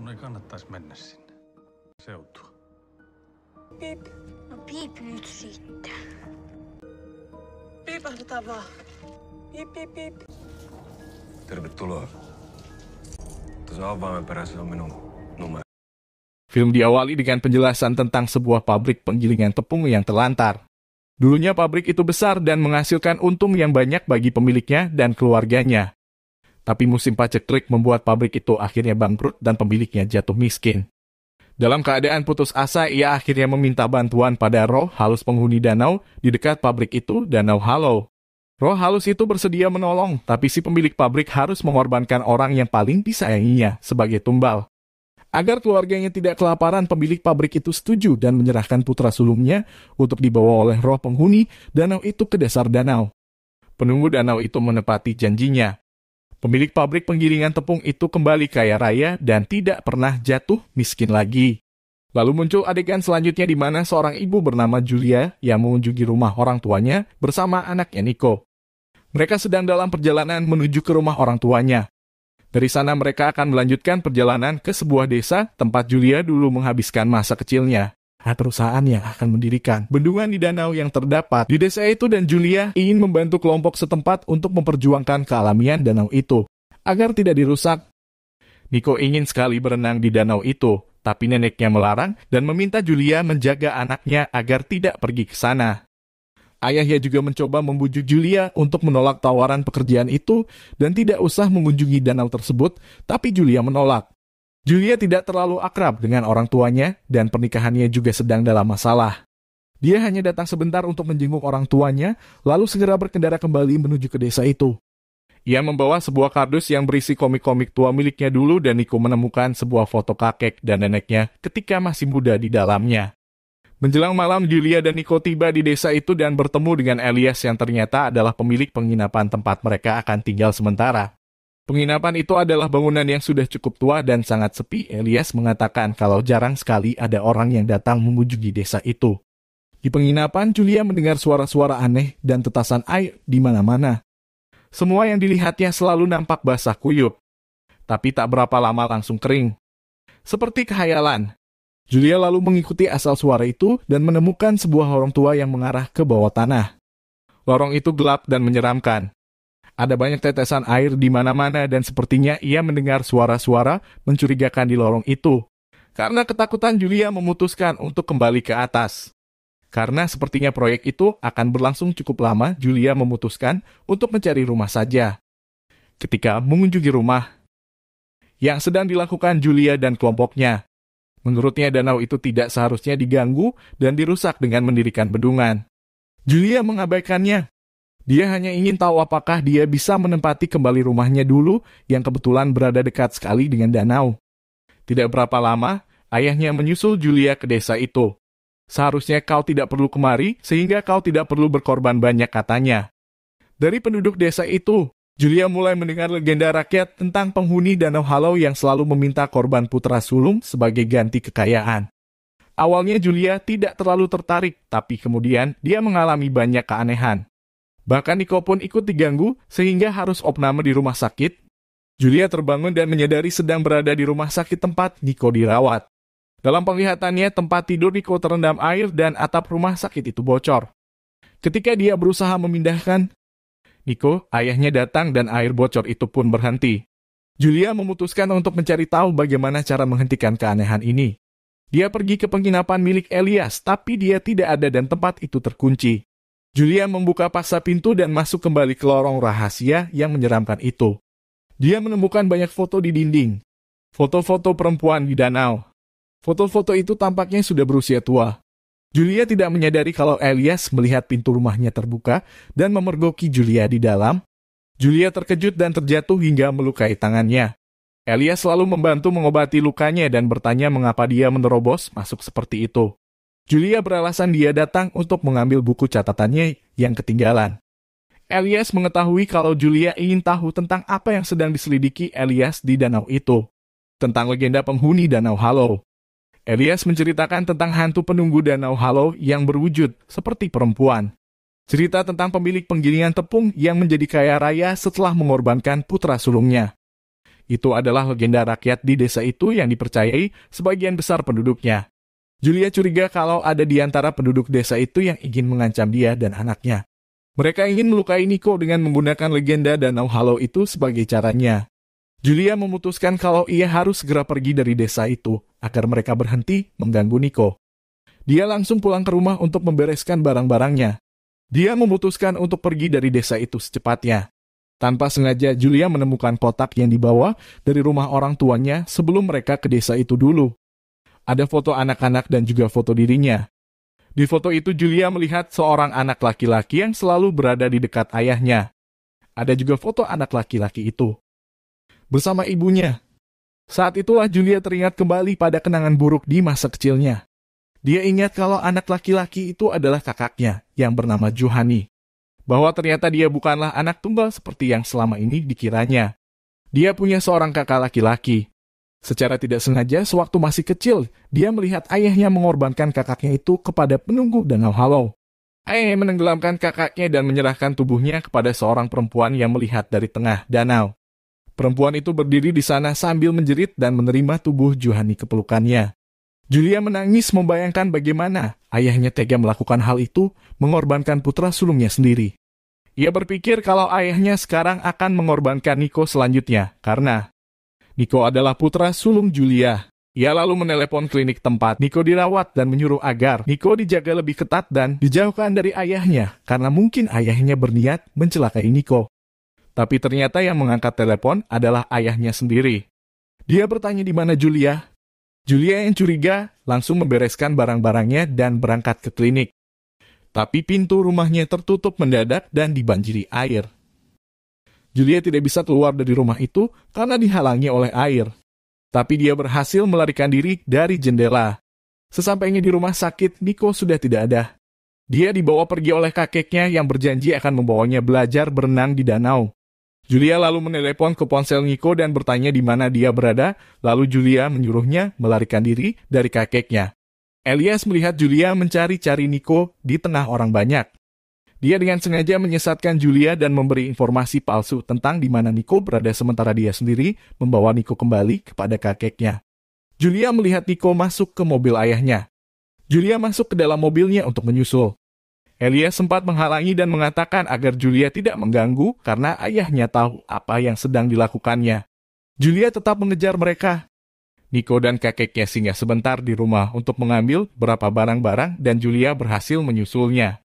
Sun ei kannattaisi mennä sinne. Seutua. Piip. No piip nyt sitten. Piipahdetaan vaan. Piip, piip, piip. Tervetuloa. Tuossa avaimen perässä on minun numero. Film diawali dengan penjelasan tentang sebuah pabrik penggilingan tepung yang terlantar. Dulunya pabrik itu besar dan menghasilkan untung yang banyak bagi pemiliknya dan keluarganya. Tapi musim paceklik membuat pabrik itu akhirnya bangkrut dan pemiliknya jatuh miskin. Dalam keadaan putus asa, ia akhirnya meminta bantuan pada roh halus penghuni danau di dekat pabrik itu, Danau Halo. Roh halus itu bersedia menolong, tapi si pemilik pabrik harus mengorbankan orang yang paling disayanginya sebagai tumbal. Agar keluarganya tidak kelaparan, pemilik pabrik itu setuju dan menyerahkan putra sulungnya untuk dibawa oleh roh penghuni danau itu ke dasar danau. Penunggu danau itu menepati janjinya. Pemilik pabrik penggilingan tepung itu kembali kaya raya dan tidak pernah jatuh miskin lagi. Lalu muncul adegan selanjutnya di mana seorang ibu bernama Julia yang mengunjungi rumah orang tuanya bersama anaknya Nico. Mereka sedang dalam perjalanan menuju ke rumah orang tuanya. Dari sana mereka akan melanjutkan perjalanan ke sebuah desa tempat Julia dulu menghabiskan masa kecilnya. Nah, perusahaan yang akan mendirikan bendungan di danau yang terdapat di desa itu dan Julia ingin membantu kelompok setempat untuk memperjuangkan kealamian danau itu agar tidak dirusak. Niko ingin sekali berenang di danau itu, tapi neneknya melarang dan meminta Julia menjaga anaknya agar tidak pergi ke sana. Ayahnya juga mencoba membujuk Julia untuk menolak tawaran pekerjaan itu dan tidak usah mengunjungi danau tersebut, tapi Julia menolak. Julia tidak terlalu akrab dengan orang tuanya dan pernikahannya juga sedang dalam masalah. Dia hanya datang sebentar untuk menjenguk orang tuanya, lalu segera berkendara kembali menuju ke desa itu. Ia membawa sebuah kardus yang berisi komik-komik tua miliknya dulu dan Niko menemukan sebuah foto kakek dan neneknya ketika masih muda di dalamnya. Menjelang malam, Julia dan Niko tiba di desa itu dan bertemu dengan Elias yang ternyata adalah pemilik penginapan tempat mereka akan tinggal sementara. Penginapan itu adalah bangunan yang sudah cukup tua dan sangat sepi. Elias mengatakan kalau jarang sekali ada orang yang datang mengunjungi desa itu. Di penginapan, Julia mendengar suara-suara aneh dan tetasan air di mana-mana. Semua yang dilihatnya selalu nampak basah kuyup, tapi tak berapa lama langsung kering. Seperti kehayalan, Julia lalu mengikuti asal suara itu dan menemukan sebuah lorong tua yang mengarah ke bawah tanah. Lorong itu gelap dan menyeramkan. Ada banyak tetesan air di mana-mana dan sepertinya ia mendengar suara-suara mencurigakan di lorong itu. Karena ketakutan Julia memutuskan untuk kembali ke atas. Karena sepertinya proyek itu akan berlangsung cukup lama, Julia memutuskan untuk mencari rumah saja. Ketika mengunjungi rumah, yang sedang dilakukan Julia dan kelompoknya. Menurutnya danau itu tidak seharusnya diganggu dan dirusak dengan mendirikan bendungan. Julia mengabaikannya dia hanya ingin tahu apakah dia bisa menempati kembali rumahnya dulu yang kebetulan berada dekat sekali dengan danau. Tidak berapa lama, ayahnya menyusul Julia ke desa itu. Seharusnya kau tidak perlu kemari, sehingga kau tidak perlu berkorban banyak katanya. Dari penduduk desa itu, Julia mulai mendengar legenda rakyat tentang penghuni Danau Halau yang selalu meminta korban putra sulung sebagai ganti kekayaan. Awalnya Julia tidak terlalu tertarik, tapi kemudian dia mengalami banyak keanehan. Bahkan Niko pun ikut diganggu sehingga harus opname di rumah sakit. Julia terbangun dan menyadari sedang berada di rumah sakit tempat Niko dirawat. Dalam penglihatannya, tempat tidur Niko terendam air dan atap rumah sakit itu bocor. Ketika dia berusaha memindahkan Niko, ayahnya datang dan air bocor itu pun berhenti. Julia memutuskan untuk mencari tahu bagaimana cara menghentikan keanehan ini. Dia pergi ke penginapan milik Elias, tapi dia tidak ada dan tempat itu terkunci. Julia membuka paksa pintu dan masuk kembali ke lorong rahasia yang menyeramkan itu. Dia menemukan banyak foto di dinding, foto-foto perempuan di danau. Foto-foto itu tampaknya sudah berusia tua. Julia tidak menyadari kalau Elias melihat pintu rumahnya terbuka dan memergoki Julia di dalam. Julia terkejut dan terjatuh hingga melukai tangannya. Elias selalu membantu mengobati lukanya dan bertanya mengapa dia menerobos masuk seperti itu. Julia beralasan dia datang untuk mengambil buku catatannya yang ketinggalan. Elias mengetahui kalau Julia ingin tahu tentang apa yang sedang diselidiki Elias di danau itu, tentang legenda penghuni Danau Halo. Elias menceritakan tentang hantu penunggu Danau Halo yang berwujud seperti perempuan. Cerita tentang pemilik penggilingan tepung yang menjadi kaya raya setelah mengorbankan putra sulungnya. Itu adalah legenda rakyat di desa itu yang dipercayai sebagian besar penduduknya. Julia curiga kalau ada di antara penduduk desa itu yang ingin mengancam dia dan anaknya. Mereka ingin melukai Nico dengan menggunakan legenda Danau Halo itu sebagai caranya. Julia memutuskan kalau ia harus segera pergi dari desa itu agar mereka berhenti mengganggu Nico. Dia langsung pulang ke rumah untuk membereskan barang-barangnya. Dia memutuskan untuk pergi dari desa itu secepatnya. Tanpa sengaja, Julia menemukan kotak yang dibawa dari rumah orang tuanya sebelum mereka ke desa itu dulu ada foto anak-anak dan juga foto dirinya. Di foto itu Julia melihat seorang anak laki-laki yang selalu berada di dekat ayahnya. Ada juga foto anak laki-laki itu. Bersama ibunya. Saat itulah Julia teringat kembali pada kenangan buruk di masa kecilnya. Dia ingat kalau anak laki-laki itu adalah kakaknya yang bernama Johani. Bahwa ternyata dia bukanlah anak tunggal seperti yang selama ini dikiranya. Dia punya seorang kakak laki-laki Secara tidak sengaja, sewaktu masih kecil, dia melihat ayahnya mengorbankan kakaknya itu kepada penunggu danau halau. Ayahnya menenggelamkan kakaknya dan menyerahkan tubuhnya kepada seorang perempuan yang melihat dari tengah danau. Perempuan itu berdiri di sana sambil menjerit dan menerima tubuh Juhani kepelukannya. Julia menangis membayangkan bagaimana ayahnya tega melakukan hal itu, mengorbankan putra sulungnya sendiri. Ia berpikir kalau ayahnya sekarang akan mengorbankan Niko selanjutnya, karena Niko adalah putra sulung Julia. Ia lalu menelepon klinik tempat. Niko dirawat dan menyuruh agar Niko dijaga lebih ketat dan dijauhkan dari ayahnya karena mungkin ayahnya berniat mencelakai Niko. Tapi ternyata yang mengangkat telepon adalah ayahnya sendiri. Dia bertanya di mana Julia. Julia yang curiga langsung membereskan barang-barangnya dan berangkat ke klinik. Tapi pintu rumahnya tertutup mendadak dan dibanjiri air. Julia tidak bisa keluar dari rumah itu karena dihalangi oleh air. Tapi dia berhasil melarikan diri dari jendela. Sesampainya di rumah sakit, Nico sudah tidak ada. Dia dibawa pergi oleh kakeknya yang berjanji akan membawanya belajar berenang di danau. Julia lalu menelepon ke ponsel Nico dan bertanya di mana dia berada, lalu Julia menyuruhnya melarikan diri dari kakeknya. Elias melihat Julia mencari-cari Nico di tengah orang banyak. Dia dengan sengaja menyesatkan Julia dan memberi informasi palsu tentang di mana Nico berada sementara dia sendiri membawa Nico kembali kepada kakeknya. Julia melihat Nico masuk ke mobil ayahnya. Julia masuk ke dalam mobilnya untuk menyusul. Elia sempat menghalangi dan mengatakan agar Julia tidak mengganggu karena ayahnya tahu apa yang sedang dilakukannya. Julia tetap mengejar mereka. Nico dan kakeknya singgah sebentar di rumah untuk mengambil beberapa barang-barang dan Julia berhasil menyusulnya.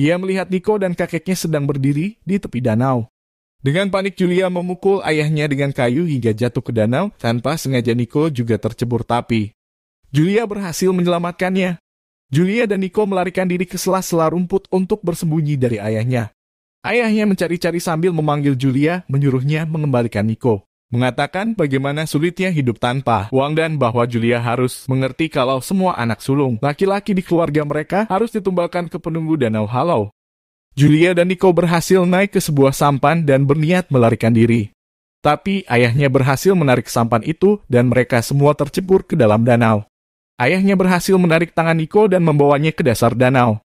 Dia melihat Niko dan kakeknya sedang berdiri di tepi danau. Dengan panik Julia memukul ayahnya dengan kayu hingga jatuh ke danau tanpa sengaja Niko juga tercebur tapi. Julia berhasil menyelamatkannya. Julia dan Niko melarikan diri ke sela-sela rumput untuk bersembunyi dari ayahnya. Ayahnya mencari-cari sambil memanggil Julia, menyuruhnya mengembalikan Niko mengatakan bagaimana sulitnya hidup tanpa uang dan bahwa Julia harus mengerti kalau semua anak sulung laki-laki di keluarga mereka harus ditumbalkan ke penunggu danau halau. Julia dan Nico berhasil naik ke sebuah sampan dan berniat melarikan diri. Tapi ayahnya berhasil menarik sampan itu dan mereka semua tercebur ke dalam danau. Ayahnya berhasil menarik tangan Nico dan membawanya ke dasar danau.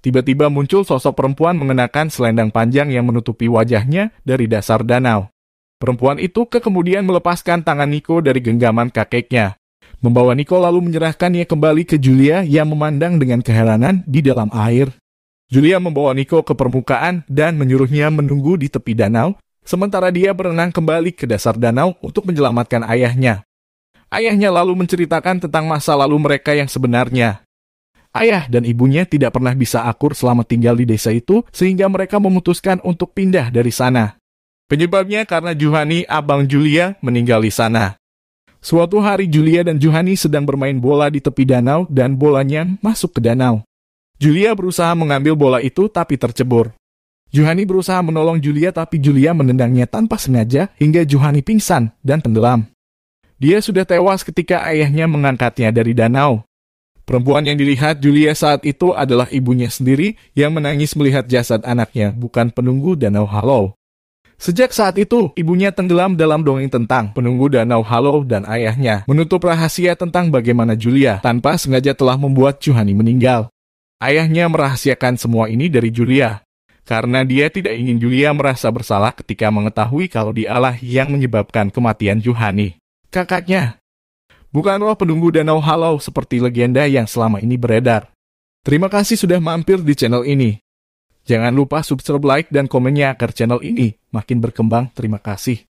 Tiba-tiba muncul sosok perempuan mengenakan selendang panjang yang menutupi wajahnya dari dasar danau. Perempuan itu kemudian melepaskan tangan Nico dari genggaman kakeknya. Membawa Nico lalu menyerahkannya kembali ke Julia yang memandang dengan keheranan di dalam air. Julia membawa Nico ke permukaan dan menyuruhnya menunggu di tepi danau, sementara dia berenang kembali ke dasar danau untuk menyelamatkan ayahnya. Ayahnya lalu menceritakan tentang masa lalu mereka yang sebenarnya. Ayah dan ibunya tidak pernah bisa akur selama tinggal di desa itu, sehingga mereka memutuskan untuk pindah dari sana. Penyebabnya karena Juhani, abang Julia, meninggal di sana. Suatu hari Julia dan Juhani sedang bermain bola di tepi danau dan bolanya masuk ke danau. Julia berusaha mengambil bola itu tapi tercebur. Juhani berusaha menolong Julia tapi Julia menendangnya tanpa sengaja hingga Juhani pingsan dan tenggelam. Dia sudah tewas ketika ayahnya mengangkatnya dari danau. Perempuan yang dilihat Julia saat itu adalah ibunya sendiri yang menangis melihat jasad anaknya, bukan penunggu danau Halau. Sejak saat itu, ibunya tenggelam dalam dongeng tentang penunggu Danau Halo dan ayahnya menutup rahasia tentang bagaimana Julia tanpa sengaja telah membuat Juhani meninggal. Ayahnya merahasiakan semua ini dari Julia karena dia tidak ingin Julia merasa bersalah ketika mengetahui kalau dialah yang menyebabkan kematian Juhani. Kakaknya bukan roh penunggu Danau Halo seperti legenda yang selama ini beredar. Terima kasih sudah mampir di channel ini. Jangan lupa subscribe, like, dan komennya agar channel ini makin berkembang. Terima kasih.